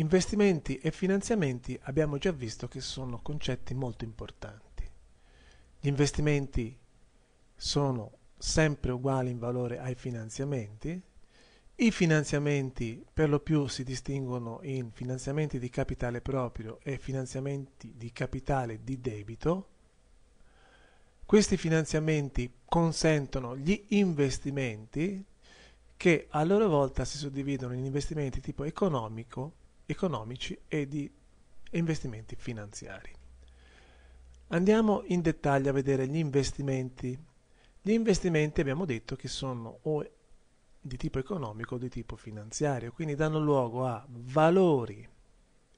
Investimenti e finanziamenti abbiamo già visto che sono concetti molto importanti. Gli investimenti sono sempre uguali in valore ai finanziamenti. I finanziamenti per lo più si distinguono in finanziamenti di capitale proprio e finanziamenti di capitale di debito. Questi finanziamenti consentono gli investimenti che a loro volta si suddividono in investimenti tipo economico economici e di investimenti finanziari. Andiamo in dettaglio a vedere gli investimenti. Gli investimenti abbiamo detto che sono o di tipo economico o di tipo finanziario, quindi danno luogo a valori,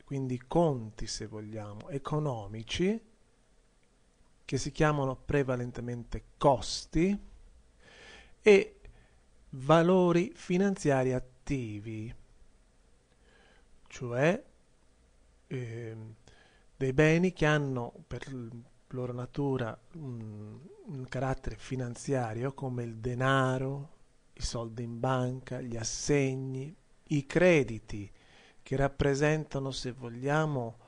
quindi conti se vogliamo, economici, che si chiamano prevalentemente costi, e valori finanziari attivi cioè eh, dei beni che hanno per loro natura un, un carattere finanziario come il denaro, i soldi in banca, gli assegni, i crediti che rappresentano, se vogliamo,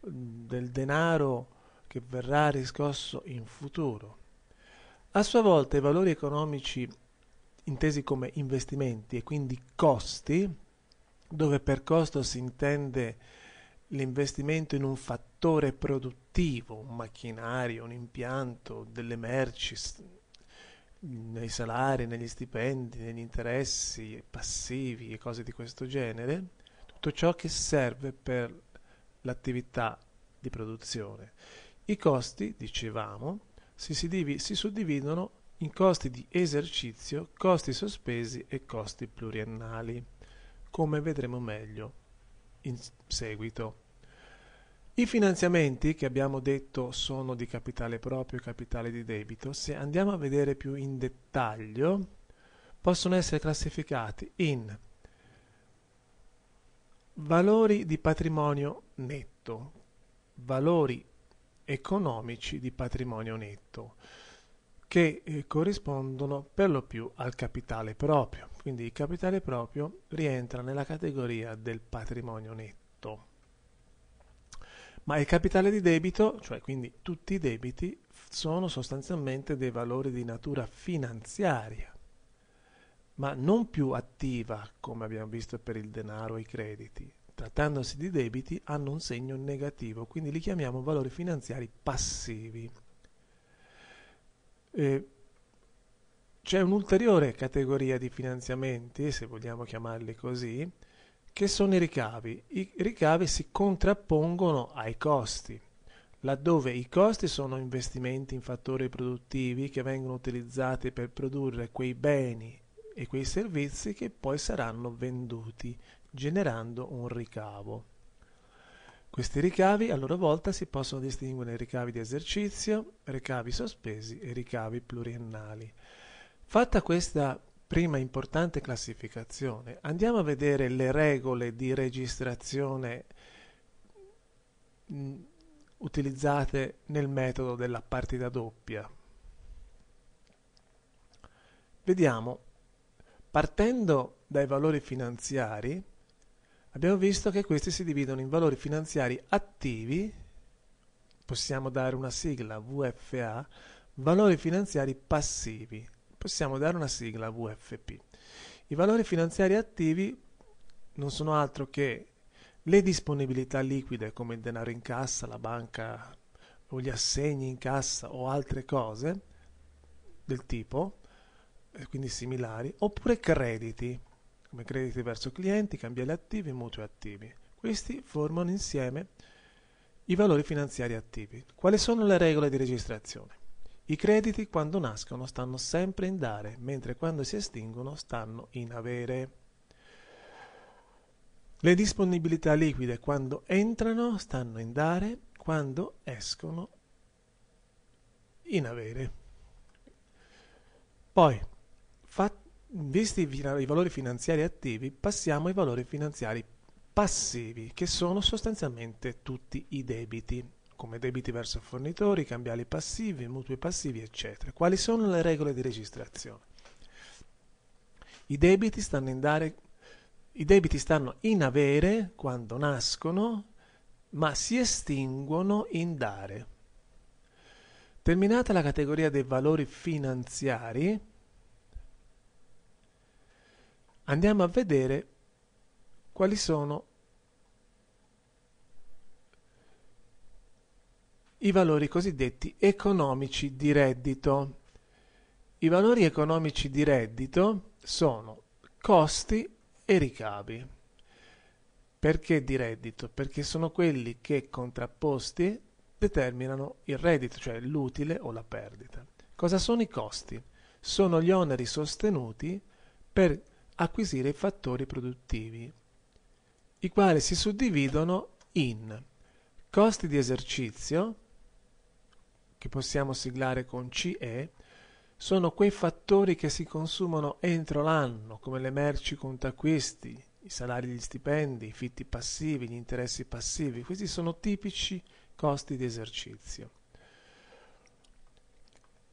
del denaro che verrà riscosso in futuro. A sua volta i valori economici intesi come investimenti e quindi costi dove per costo si intende l'investimento in un fattore produttivo, un macchinario, un impianto, delle merci, nei salari, negli stipendi, negli interessi passivi e cose di questo genere, tutto ciò che serve per l'attività di produzione. I costi, dicevamo, si, si suddividono in costi di esercizio, costi sospesi e costi pluriennali come vedremo meglio in seguito. I finanziamenti che abbiamo detto sono di capitale proprio e capitale di debito, se andiamo a vedere più in dettaglio, possono essere classificati in valori di patrimonio netto, valori economici di patrimonio netto che eh, corrispondono per lo più al capitale proprio. Quindi il capitale proprio rientra nella categoria del patrimonio netto. Ma il capitale di debito, cioè quindi tutti i debiti, sono sostanzialmente dei valori di natura finanziaria, ma non più attiva come abbiamo visto per il denaro e i crediti. Trattandosi di debiti hanno un segno negativo, quindi li chiamiamo valori finanziari passivi. Eh, c'è un'ulteriore categoria di finanziamenti, se vogliamo chiamarli così, che sono i ricavi. I ricavi si contrappongono ai costi, laddove i costi sono investimenti in fattori produttivi che vengono utilizzati per produrre quei beni e quei servizi che poi saranno venduti, generando un ricavo. Questi ricavi a loro volta si possono distinguere in ricavi di esercizio, ricavi sospesi e ricavi pluriennali. Fatta questa prima importante classificazione, andiamo a vedere le regole di registrazione mm, utilizzate nel metodo della partita doppia. Vediamo, partendo dai valori finanziari, abbiamo visto che questi si dividono in valori finanziari attivi, possiamo dare una sigla VFA, valori finanziari passivi, possiamo dare una sigla VFP. I valori finanziari attivi non sono altro che le disponibilità liquide come il denaro in cassa, la banca o gli assegni in cassa o altre cose del tipo, eh, quindi similari, oppure crediti come crediti verso clienti, cambiali attivi e mutui attivi. Questi formano insieme i valori finanziari attivi. Quali sono le regole di registrazione? I crediti quando nascono stanno sempre in dare, mentre quando si estinguono stanno in avere. Le disponibilità liquide quando entrano stanno in dare, quando escono in avere. Poi, fat- Visti i valori finanziari attivi, passiamo ai valori finanziari passivi, che sono sostanzialmente tutti i debiti, come debiti verso fornitori, cambiali passivi, mutui passivi, eccetera. Quali sono le regole di registrazione? I debiti stanno in, dare, debiti stanno in avere quando nascono, ma si estinguono in dare. Terminata la categoria dei valori finanziari, andiamo a vedere quali sono i valori cosiddetti economici di reddito. I valori economici di reddito sono costi e ricavi. Perché di reddito? Perché sono quelli che contrapposti determinano il reddito, cioè l'utile o la perdita. Cosa sono i costi? Sono gli oneri sostenuti per acquisire fattori produttivi, i quali si suddividono in costi di esercizio, che possiamo siglare con CE, sono quei fattori che si consumano entro l'anno, come le merci contaquisti, i salari gli stipendi, i fitti passivi, gli interessi passivi. Questi sono tipici costi di esercizio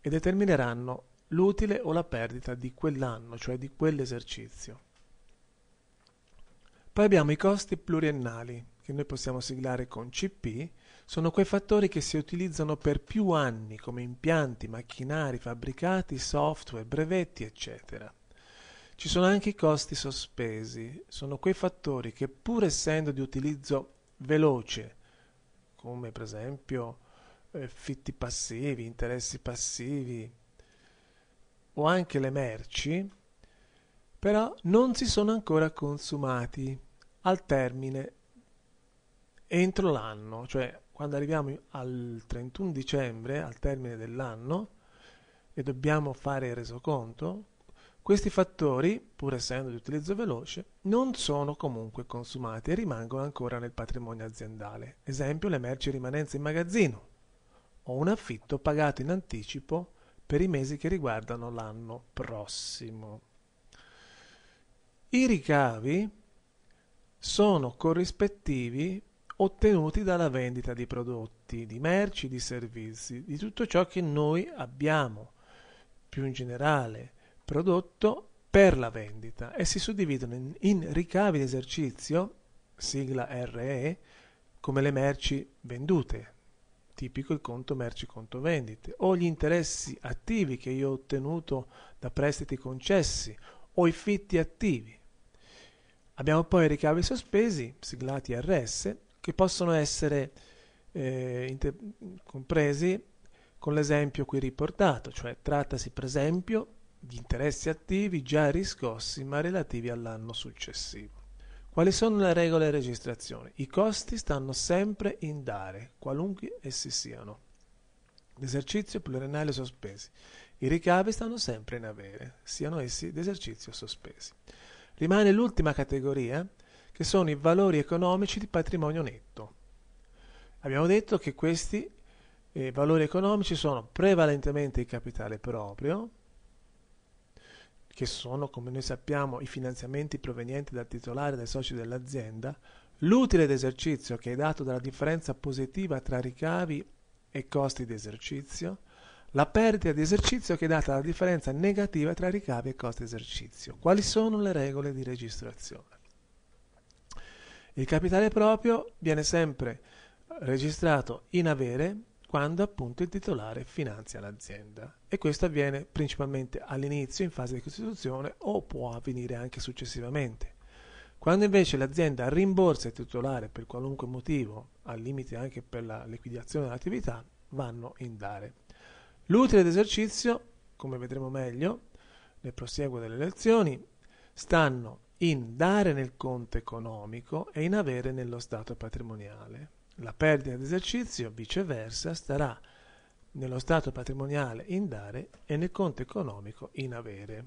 e determineranno l'utile o la perdita di quell'anno, cioè di quell'esercizio. Poi abbiamo i costi pluriennali, che noi possiamo siglare con CP, sono quei fattori che si utilizzano per più anni come impianti, macchinari, fabbricati, software, brevetti, eccetera. Ci sono anche i costi sospesi, sono quei fattori che pur essendo di utilizzo veloce, come per esempio eh, fitti passivi, interessi passivi, o anche le merci, però non si sono ancora consumati al termine entro l'anno, cioè quando arriviamo al 31 dicembre, al termine dell'anno, e dobbiamo fare il resoconto, questi fattori, pur essendo di utilizzo veloce, non sono comunque consumati e rimangono ancora nel patrimonio aziendale. Esempio, le merci rimanenze in magazzino o un affitto pagato in anticipo per i mesi che riguardano l'anno prossimo. I ricavi sono corrispettivi ottenuti dalla vendita di prodotti, di merci, di servizi, di tutto ciò che noi abbiamo, più in generale, prodotto per la vendita e si suddividono in, in ricavi d'esercizio, sigla RE, come le merci vendute, tipico il conto merci conto vendite, o gli interessi attivi che io ho ottenuto da prestiti concessi, o i fitti attivi. Abbiamo poi i ricavi sospesi, siglati RS, che possono essere eh, inter- compresi con l'esempio qui riportato, cioè trattasi per esempio di interessi attivi già riscossi ma relativi all'anno successivo. Quali sono le regole di registrazione? I costi stanno sempre in dare, qualunque essi siano. L'esercizio pluriennale sospesi. I ricavi stanno sempre in avere, siano essi d'esercizio sospesi. Rimane l'ultima categoria, che sono i valori economici di patrimonio netto. Abbiamo detto che questi eh, valori economici sono prevalentemente il capitale proprio, che sono, come noi sappiamo, i finanziamenti provenienti dal titolare e dai soci dell'azienda, l'utile d'esercizio che è dato dalla differenza positiva tra ricavi e costi di esercizio, la perdita di esercizio che è data dalla differenza negativa tra ricavi e costi di esercizio. Quali sono le regole di registrazione? Il capitale proprio viene sempre registrato in avere quando appunto il titolare finanzia l'azienda e questo avviene principalmente all'inizio in fase di costituzione o può avvenire anche successivamente. Quando invece l'azienda rimborsa il titolare per qualunque motivo, al limite anche per la liquidazione dell'attività, vanno in dare. L'utile d'esercizio, come vedremo meglio nel prosieguo delle lezioni, stanno in dare nel conto economico e in avere nello stato patrimoniale. La perdita d'esercizio, viceversa, starà nello stato patrimoniale in dare e nel conto economico in avere.